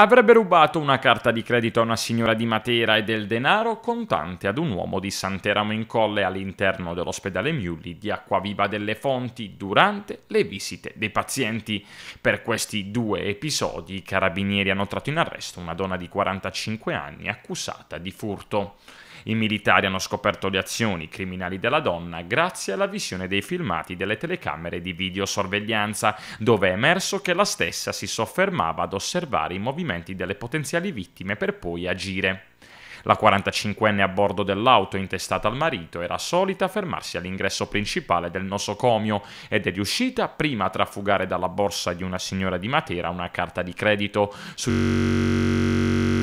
avrebbe rubato una carta di credito a una signora di Matera e del denaro contante ad un uomo di Santeramo in Colle all'interno dell'ospedale Miuli di Acquaviva delle Fonti durante le visite dei pazienti. Per questi due episodi i carabinieri hanno tratto in arresto una donna di 45 anni accusata di furto. I militari hanno scoperto le azioni criminali della donna grazie alla visione dei filmati delle telecamere di videosorveglianza, dove è emerso che la stessa si soffermava ad osservare i movimenti sentimenti delle potenziali vittime per poi agire. La 45enne a bordo dell'auto intestata al marito era solita fermarsi all'ingresso principale del nosocomio ed è riuscita prima a trafugare dalla borsa di una signora di Matera una carta di credito su